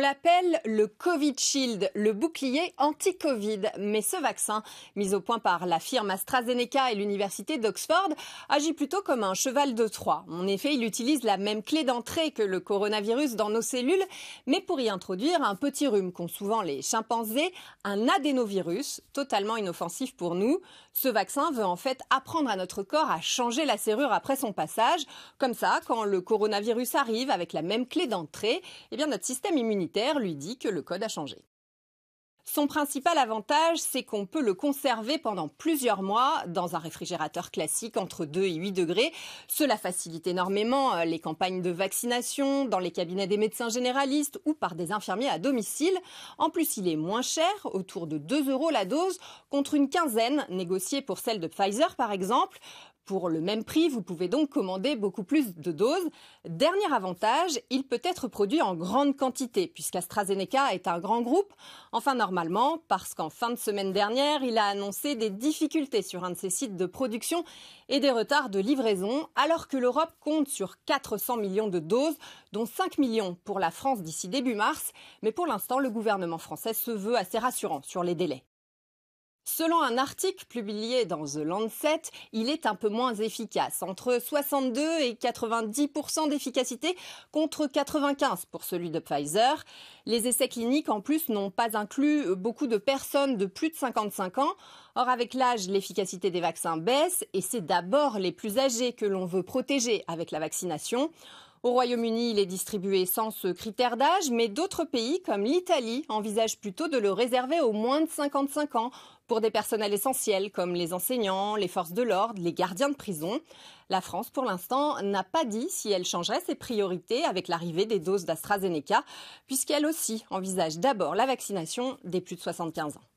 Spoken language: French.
l'appelle le Covid Shield, le bouclier anti-Covid. Mais ce vaccin, mis au point par la firme AstraZeneca et l'université d'Oxford, agit plutôt comme un cheval de Troie. En effet, il utilise la même clé d'entrée que le coronavirus dans nos cellules, mais pour y introduire un petit rhume qu'ont souvent les chimpanzés, un adénovirus, totalement inoffensif pour nous. Ce vaccin veut en fait apprendre à notre corps à changer la serrure après son passage. Comme ça, quand le coronavirus arrive avec la même clé d'entrée, eh bien notre système immunitaire lui dit que le code a changé. Son principal avantage, c'est qu'on peut le conserver pendant plusieurs mois dans un réfrigérateur classique entre 2 et 8 degrés. Cela facilite énormément euh, les campagnes de vaccination dans les cabinets des médecins généralistes ou par des infirmiers à domicile. En plus, il est moins cher, autour de 2 euros la dose, contre une quinzaine négociée pour celle de Pfizer par exemple. Pour le même prix, vous pouvez donc commander beaucoup plus de doses. Dernier avantage, il peut être produit en grande quantité, puisqu'AstraZeneca est un grand groupe. Enfin, normalement, parce qu'en fin de semaine dernière, il a annoncé des difficultés sur un de ses sites de production et des retards de livraison, alors que l'Europe compte sur 400 millions de doses, dont 5 millions pour la France d'ici début mars. Mais pour l'instant, le gouvernement français se veut assez rassurant sur les délais. Selon un article publié dans The Lancet, il est un peu moins efficace, entre 62 et 90% d'efficacité contre 95 pour celui de Pfizer. Les essais cliniques en plus n'ont pas inclus beaucoup de personnes de plus de 55 ans. Or, avec l'âge, l'efficacité des vaccins baisse et c'est d'abord les plus âgés que l'on veut protéger avec la vaccination. Au Royaume-Uni, il est distribué sans ce critère d'âge, mais d'autres pays comme l'Italie envisagent plutôt de le réserver aux moins de 55 ans pour des personnels essentiels comme les enseignants, les forces de l'ordre, les gardiens de prison. La France, pour l'instant, n'a pas dit si elle changerait ses priorités avec l'arrivée des doses d'AstraZeneca, puisqu'elle aussi envisage d'abord la vaccination des plus de 75 ans.